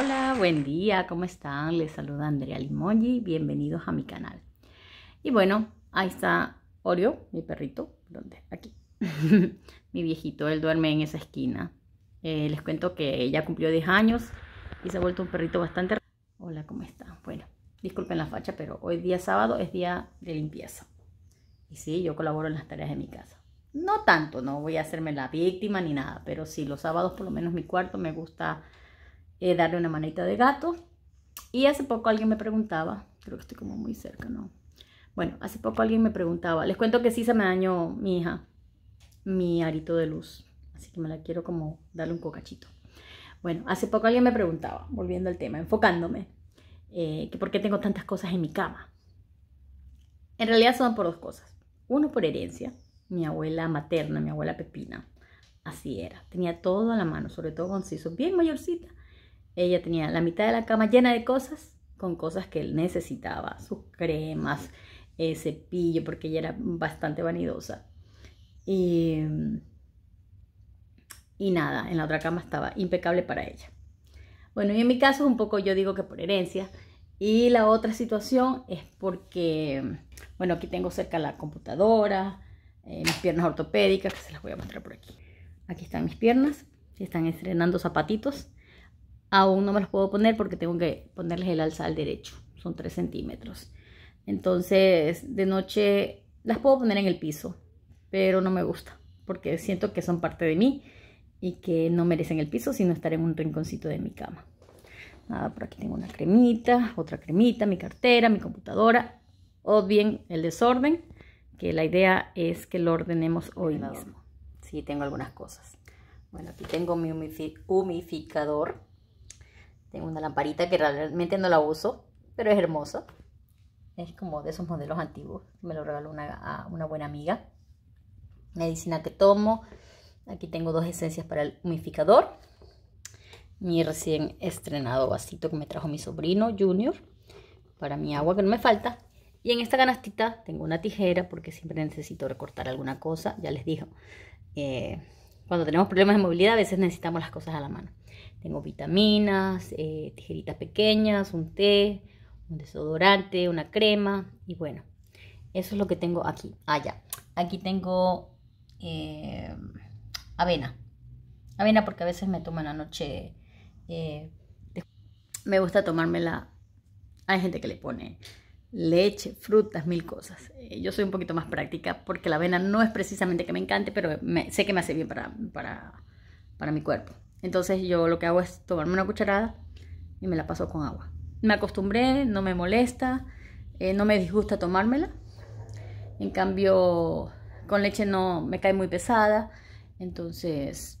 Hola, buen día, ¿cómo están? Les saluda Andrea Limogi, bienvenidos a mi canal. Y bueno, ahí está Oreo, mi perrito, ¿dónde? Aquí. mi viejito, él duerme en esa esquina. Eh, les cuento que ya cumplió 10 años y se ha vuelto un perrito bastante... Hola, ¿cómo están? Bueno, disculpen la facha, pero hoy día sábado es día de limpieza. Y sí, yo colaboro en las tareas de mi casa. No tanto, no voy a hacerme la víctima ni nada, pero sí, los sábados por lo menos mi cuarto me gusta eh, darle una manita de gato. Y hace poco alguien me preguntaba, creo que estoy como muy cerca, ¿no? Bueno, hace poco alguien me preguntaba, les cuento que sí se me dañó mi hija, mi arito de luz, así que me la quiero como darle un cocachito. Bueno, hace poco alguien me preguntaba, volviendo al tema, enfocándome, eh, que por qué tengo tantas cosas en mi cama. En realidad son por dos cosas. Uno por herencia, mi abuela materna, mi abuela Pepina, así era, tenía todo a la mano, sobre todo cuando se hizo bien mayorcita, ella tenía la mitad de la cama llena de cosas, con cosas que él necesitaba, sus cremas, eh, cepillo, porque ella era bastante vanidosa. Y, nada, en la otra cama estaba impecable para ella. Bueno, y en mi caso es un poco, yo digo que por herencia. Y la otra situación es porque, bueno, aquí tengo cerca la computadora, eh, mis piernas ortopédicas, que se las voy a mostrar por aquí. Aquí están mis piernas, están estrenando zapatitos aún no me los puedo poner porque tengo que ponerles el alza al derecho, son 3 centímetros. Entonces, de noche las puedo poner en el piso, pero no me gusta porque siento que son parte de mí y que no merecen el piso, sino estar en un rinconcito de mi cama. Nada, por aquí tengo una cremita, otra cremita, mi cartera, mi computadora, o bien el desorden, que la idea es que lo ordenemos hoy mismo. Sí, tengo algunas cosas. Bueno, aquí tengo mi humificador. Tengo una lamparita que realmente no la uso, pero es hermosa. Es como de esos modelos antiguos. Me lo regaló una, una buena amiga. Medicina que tomo. Aquí tengo dos esencias para el humificador. Mi recién estrenado vasito que me trajo mi sobrino Junior. Para mi agua que no me falta. Y en esta canastita tengo una tijera porque siempre necesito recortar alguna cosa. Ya les dije, eh, cuando tenemos problemas de movilidad a veces necesitamos las cosas a la mano. Tengo vitaminas, eh, tijeritas pequeñas, un té, un desodorante, una crema y bueno, eso es lo que tengo aquí. Ah, ya. Aquí tengo eh, avena. Avena porque a veces me tomo en la noche. Eh, me gusta tomármela. Hay gente que le pone leche, frutas, mil cosas. Yo soy un poquito más práctica porque la avena no es precisamente que me encante, pero sé que me hace bien para, para mi cuerpo. Entonces yo lo que hago es tomarme una cucharada y me la paso con agua. Me acostumbré, no me molesta, eh, no me disgusta tomármela. En cambio, con leche no me cae muy pesada. Entonces,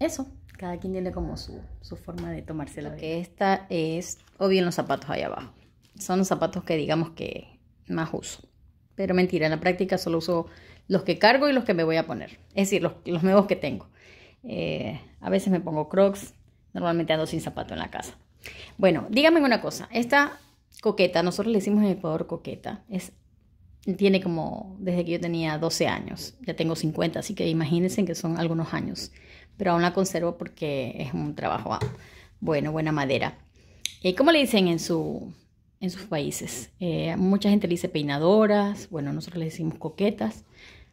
eso. Cada quien tiene como su, forma de tomársela. que esta es, o bien los zapatos ahí abajo. Son los zapatos que digamos que más uso. Pero mentira, en la práctica solo uso los que cargo y los que me voy a poner. Es decir, los nuevos que tengo. Eh, a veces me pongo crocs, normalmente ando sin zapato en la casa. Bueno, díganme una cosa, esta coqueta, nosotros le decimos en Ecuador coqueta, es, tiene como desde que yo tenía 12 años, ya tengo 50, así que imagínense que son algunos años, pero aún la conservo porque es un trabajo ah, bueno, buena madera. Eh, ¿Cómo le dicen en, su, en sus países? Eh, mucha gente le dice peinadoras, bueno, nosotros le decimos coquetas.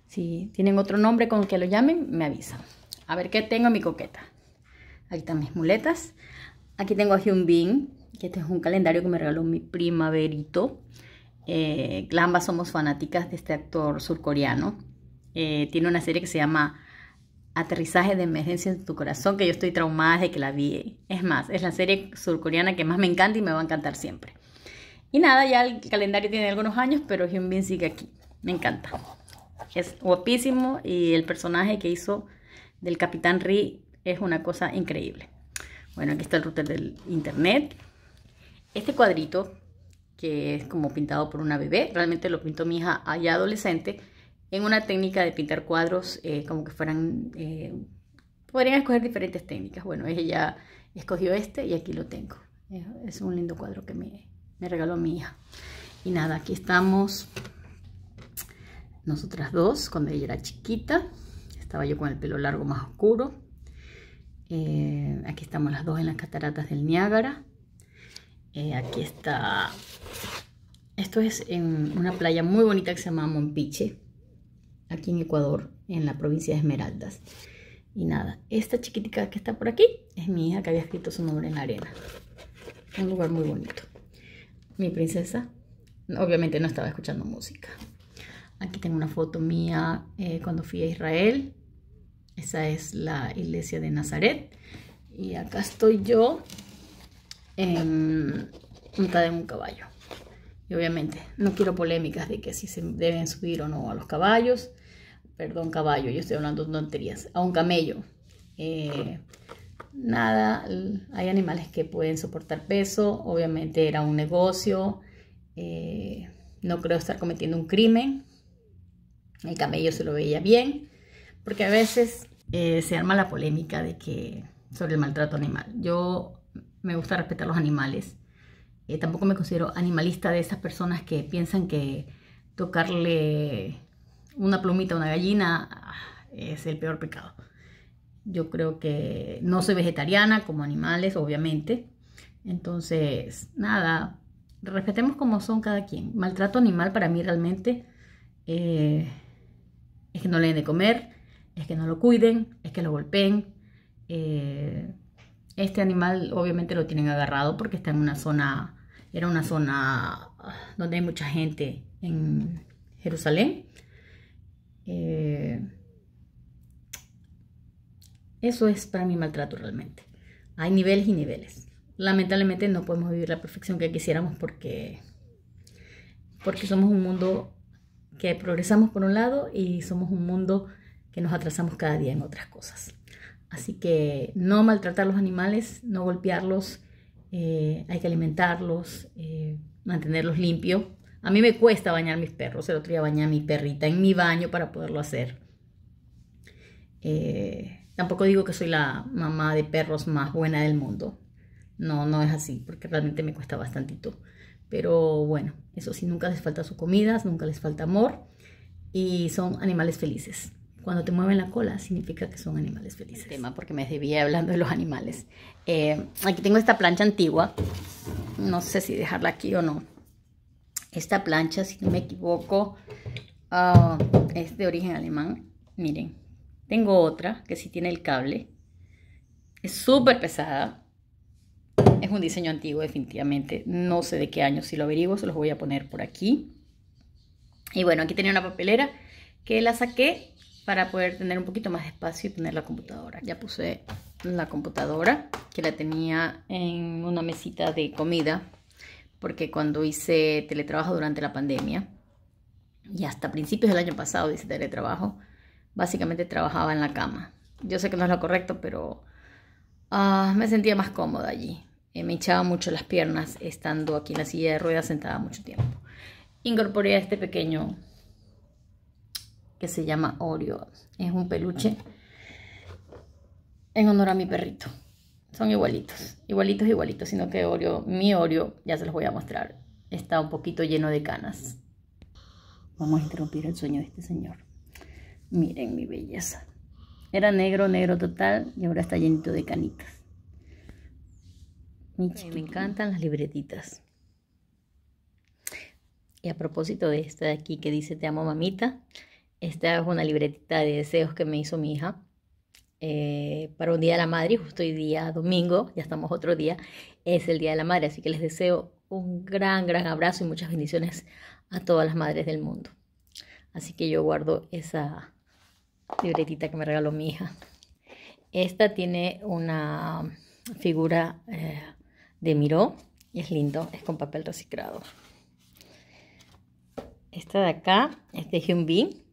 Si tienen otro nombre con el que lo llamen, me avisan. A ver qué tengo en mi coqueta. Aquí están mis muletas. Aquí tengo a Hyun Bin, que este es un calendario que me regaló mi primaverito. Eh, somos fanáticas de este actor surcoreano. Eh, tiene una serie que se llama Aterrizaje de Emergencia en tu Corazón, que yo estoy traumada de que la vi. Es más, es la serie surcoreana que más me encanta y me va a encantar siempre. Y nada, ya el calendario tiene algunos años, pero Hyun Bin sigue aquí. Me encanta. Es guapísimo y el personaje que hizo del Capitán Ri es una cosa increíble. Bueno, aquí está el router del internet. Este cuadrito, que es como pintado por una bebé, realmente lo pintó mi hija allá adolescente, en una técnica de pintar cuadros eh, como que fueran... Eh, podrían escoger diferentes técnicas. Bueno, ella escogió este y aquí lo tengo. Eh, es un lindo cuadro que me, me regaló mi hija. Y nada, aquí estamos nosotras dos cuando ella era chiquita estaba yo con el pelo largo más oscuro. Eh, aquí estamos las dos en las cataratas del Niágara. Eh, aquí está... Esto es en una playa muy bonita que se llama Monpiche, aquí en Ecuador, en la provincia de Esmeraldas. Y nada, esta chiquitica que está por aquí es mi hija que había escrito su nombre en la arena. Un lugar muy bonito. Mi princesa, obviamente no estaba escuchando música. Aquí tengo una foto mía eh, cuando fui a Israel. Esa es la iglesia de Nazaret. Y acá estoy yo en un caballo. Y obviamente no quiero polémicas de que si se deben subir o no a los caballos. Perdón, caballo, yo estoy hablando de tonterías. A un camello. Eh, nada, hay animales que pueden soportar peso. Obviamente era un negocio. Eh, no creo estar cometiendo un crimen. El camello se lo veía bien porque a veces eh, se arma la polémica de que sobre el maltrato animal. Yo me gusta respetar los animales. Eh, tampoco me considero animalista de esas personas que piensan que tocarle una plumita a una gallina ah, es el peor pecado. Yo creo que no soy vegetariana como animales, obviamente. Entonces, nada, respetemos como son cada quien. Maltrato animal para mí realmente eh, es que no le den de comer, es que no lo cuiden, es que lo golpeen. Eh, este animal obviamente lo tienen agarrado porque está en una zona, era una zona ah, donde hay mucha gente en Jerusalén. Eh, eso es para mí maltrato realmente. Hay niveles y niveles. Lamentablemente no podemos vivir la perfección que quisiéramos porque, porque somos un mundo que progresamos por un lado y somos un mundo que nos atrasamos cada día en otras cosas. Así que no maltratar los animales, no golpearlos, eh, hay que alimentarlos, eh, mantenerlos limpios. A mí me cuesta bañar mis perros, el otro día bañé a mi perrita en mi baño para poderlo hacer. Eh, tampoco digo que soy la mamá de perros más buena del mundo. No, no es así, porque realmente me cuesta bastantito. Pero bueno, eso sí, nunca les falta su comida, nunca les falta amor y son animales felices. Cuando te mueven la cola, significa que son animales felices. tema, porque me debía hablando de los animales. Eh, aquí tengo esta plancha antigua. No sé si dejarla aquí o no. Esta plancha, si no me equivoco, ah, es de origen alemán. Miren, tengo otra que sí tiene el cable. Es súper pesada. Es un diseño antiguo, definitivamente. No sé de qué año. Si lo averiguo, se los voy a poner por aquí. Y bueno, aquí tenía una papelera que la saqué para poder tener un poquito más de espacio y tener la computadora. Ya puse la computadora que la tenía en una mesita de comida porque cuando hice teletrabajo durante la pandemia y hasta principios del año pasado hice teletrabajo, básicamente trabajaba en la cama. Yo sé que no es lo correcto, pero ah, me sentía más cómoda allí. Eh, me hinchaba mucho las piernas estando aquí en la silla de ruedas sentada mucho tiempo. Incorporé este pequeño se llama Oreo. Es un peluche en honor a mi perrito. Son igualitos, igualitos, igualitos, sino que Oreo, mi Oreo, ya se los voy a mostrar, está un poquito lleno de canas. Vamos a interrumpir el sueño de este señor. Miren mi belleza. Era negro, negro total y ahora está llenito de canitas. Michi, me encantan las libretitas. Y a propósito de esta de aquí que dice te amo mamita, esta es una libretita de deseos que me hizo mi hija eh, para un Día de la Madre, justo hoy día domingo, ya estamos otro día, es el Día de la Madre, así que les deseo un gran, gran abrazo y muchas bendiciones a todas las madres del mundo. Así que yo guardo esa libretita que me regaló mi hija. Esta tiene una figura eh, de Miró y es lindo, es con papel reciclado. Esta de acá es de Hyun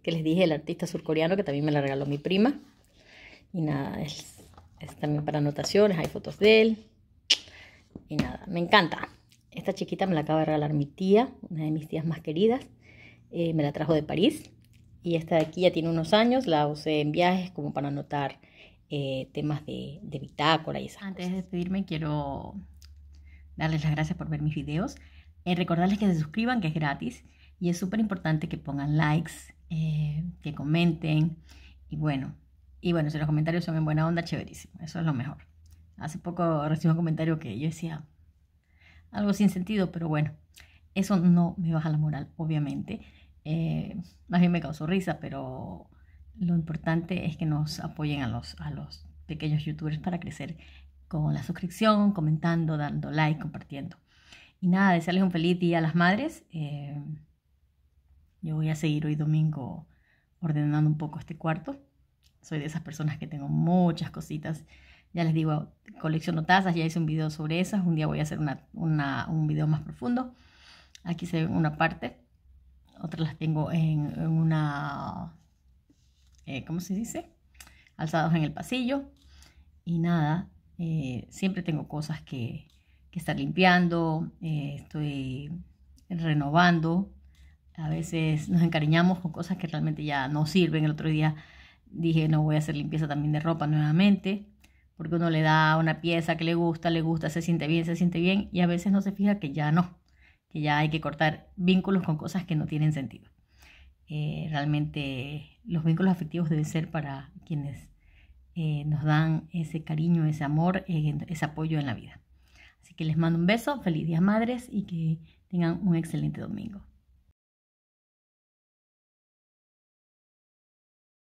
que les dije, el artista surcoreano, que también me la regaló mi prima. Y nada, es, también para anotaciones, hay fotos de él. Y nada, me encanta. Esta chiquita me la acaba de regalar mi tía, una de mis tías más queridas. Eh, me la trajo de París. Y esta de aquí ya tiene unos años, la usé en viajes como para anotar eh, temas de, de, bitácora y esas Antes de despedirme, quiero darles las gracias por ver mis videos. Eh, recordarles que se suscriban, que es gratis. Y es súper importante que pongan likes, eh, que comenten. Y bueno, y bueno, si los comentarios son en buena onda, chéverísimo. Eso es lo mejor. Hace poco recibí un comentario que yo decía algo sin sentido, pero bueno, eso no me baja la moral, obviamente. Eh, más bien me causó risa, pero lo importante es que nos apoyen a los, a los pequeños youtubers para crecer con la suscripción, comentando, dando like, compartiendo. Y nada, desearles un feliz día a las madres. Eh, yo voy a seguir hoy domingo ordenando un poco este cuarto. Soy de esas personas que tengo muchas cositas. Ya les digo, colecciono tazas, ya hice un video sobre esas. Un día voy a hacer un video más profundo. Aquí se ve una parte. Otras las tengo en, una... Eh, ¿Cómo se dice? Alzados en el pasillo. Y nada, eh, siempre tengo cosas que, que estar limpiando. Eh, estoy renovando a veces nos encariñamos con cosas que realmente ya no sirven. El otro día dije, no voy a hacer limpieza también de ropa nuevamente, porque uno le da una pieza que le gusta, le gusta, se siente bien, se siente bien, y a veces no se fija que ya no, que ya hay que cortar vínculos con cosas que no tienen sentido. Eh, realmente los vínculos afectivos deben ser para quienes eh, nos dan ese cariño, ese amor, eh, ese apoyo en la vida. Así que les mando un beso, feliz Día Madres y que tengan un excelente domingo.